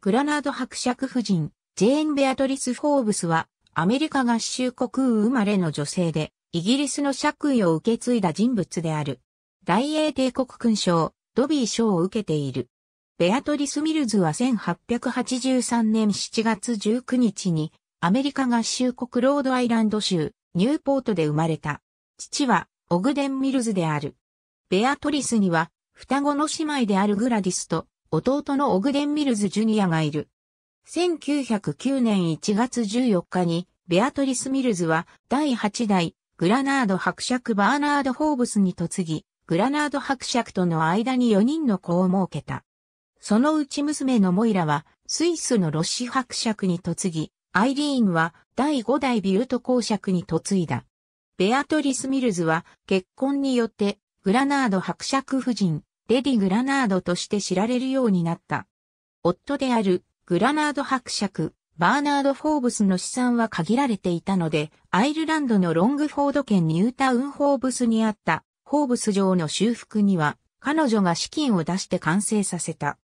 グラナード伯爵夫人、ジェーン・ベアトリス・フォーブスは、アメリカ合衆国生まれの女性で、イギリスの爵位を受け継いだ人物である。大英帝国勲章、ドビー賞を受けている。ベアトリス・ミルズは1883年7月19日に、アメリカ合衆国ロードアイランド州、ニューポートで生まれた。父は、オグデン・ミルズである。ベアトリスには、双子の姉妹であるグラディスと、弟のオグデン・ミルズ・ジュニアがいる。1909年1月14日に、ベアトリス・ミルズは第8代グラナード伯爵バーナード・ホーブスに嫁ぎ、グラナード伯爵との間に4人の子を設けた。そのうち娘のモイラはスイスのロッシ伯爵に嫁ぎ、アイリーンは第5代ビュート公爵に嫁いだ。ベアトリス・ミルズは結婚によってグラナード伯爵夫人レディ・グラナードとして知られるようになった。夫であるグラナード伯爵、バーナード・フォーブスの資産は限られていたので、アイルランドのロングフォード県ニュータウン・フォーブスにあったフォーブス城の修復には、彼女が資金を出して完成させた。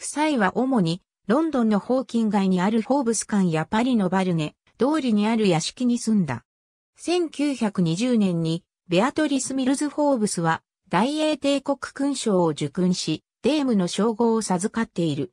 夫妻は主にロンドンのホーキン街にあるフォーブス館やパリのバルネ、通りにある屋敷に住んだ。1920年にベアトリス・ミルズ・フォーブスは大英帝国勲章を受勲し、デームの称号を授かっている。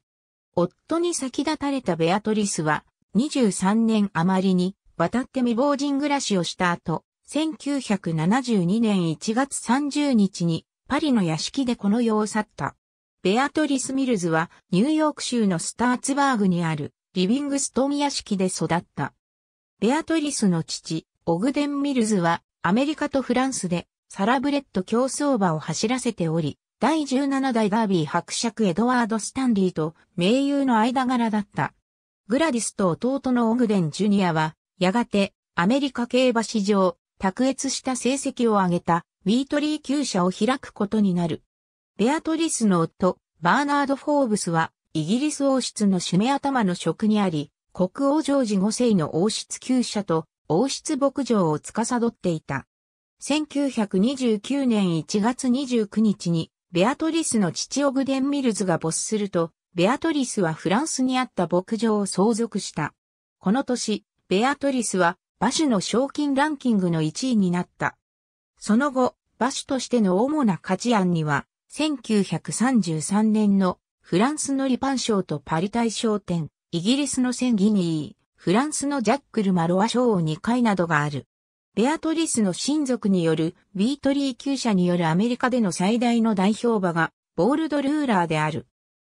夫に先立たれたベアトリスは、23年余りに、渡って未亡人暮らしをした後、1972年1月30日に、パリの屋敷でこの世を去った。ベアトリス・ミルズは、ニューヨーク州のスターツバーグにある、リビングストン屋敷で育った。ベアトリスの父、オグデン・ミルズは、アメリカとフランスで、サラブレッド競走馬を走らせており、第17代ダービー伯爵エドワード・スタンリーと盟友の間柄だった。グラディスと弟のオグデン・ジュニアは、やがてアメリカ競馬史上、卓越した成績を上げたウィートリー厩舎を開くことになる。ベアトリスの夫、バーナード・フォーブスは、イギリス王室の締め頭の職にあり、国王ジョージ5世の王室厩舎と王室牧場を司っていた。1929年1月29日に、ベアトリスの父オグデン・ミルズが没すると、ベアトリスはフランスにあった牧場を相続した。この年、ベアトリスは、馬種の賞金ランキングの1位になった。その後、馬種としての主な価値案には、1933年のフランスのリパン賞とパリ大賞典、イギリスのセンギニー、フランスのジャックル・マロア賞を2回などがある。ベアトリスの親族によるビートリー級者によるアメリカでの最大の代表馬がボールドルーラーである。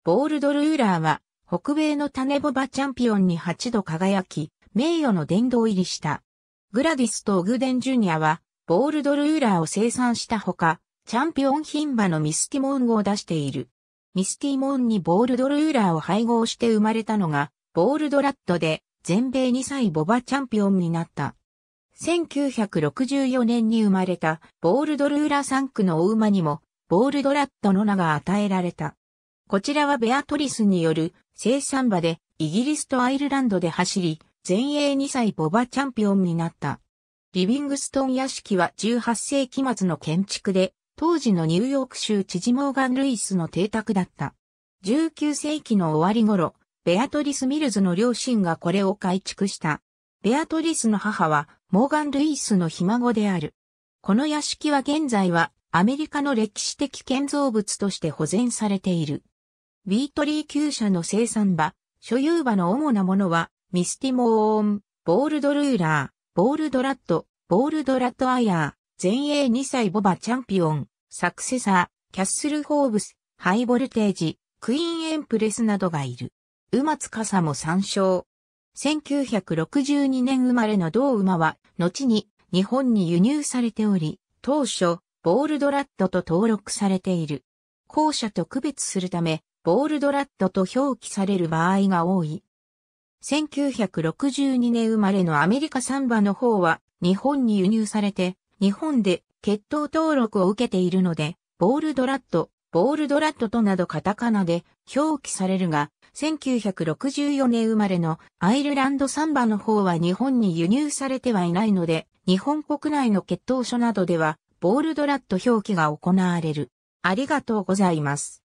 ボールドルーラーは北米の種ボバチャンピオンに8度輝き、名誉の殿堂入りした。グラディスとオグデンジュニアはボールドルーラーを生産したほか、チャンピオン品馬のミスティモーンを出している。ミスティモーンにボールドルーラーを配合して生まれたのが、ボールドラッドで、全米2歳ボバチャンピオンになった。1964年に生まれたボールドルーラ3区のお馬にもボールドラットの名が与えられた。こちらはベアトリスによる生産馬でイギリスとアイルランドで走り、前衛2歳ボバチャンピオンになった。リビングストン屋敷は18世紀末の建築で、当時のニューヨーク州知事モーガン・ルイスの邸宅だった。19世紀の終わり頃、ベアトリス・ミルズの両親がこれを改築した。ベアトリスの母はモーガン・ルイスのひ孫である。この屋敷は現在はアメリカの歴史的建造物として保全されている。ビートリー旧舎の生産場、所有場の主なものは、ミスティモーン、ボールドルーラー、ボールドラット、ボールドラットアイアー、前衛2歳ボバチャンピオン、サクセサー、キャッスルホーブス、ハイボルテージ、クイーンエンプレスなどがいる。馬つかさも参照。1962年生まれの同馬は、後に日本に輸入されており、当初、ボールドラッドと登録されている。後者と区別するため、ボールドラッドと表記される場合が多い。1962年生まれのアメリカサンバの方は、日本に輸入されて、日本で血統登録を受けているので、ボールドラッド、ボールドラッドとなどカタカナで表記されるが、1964年生まれのアイルランドサンバの方は日本に輸入されてはいないので、日本国内の血統書などでは、ボールドラット表記が行われる。ありがとうございます。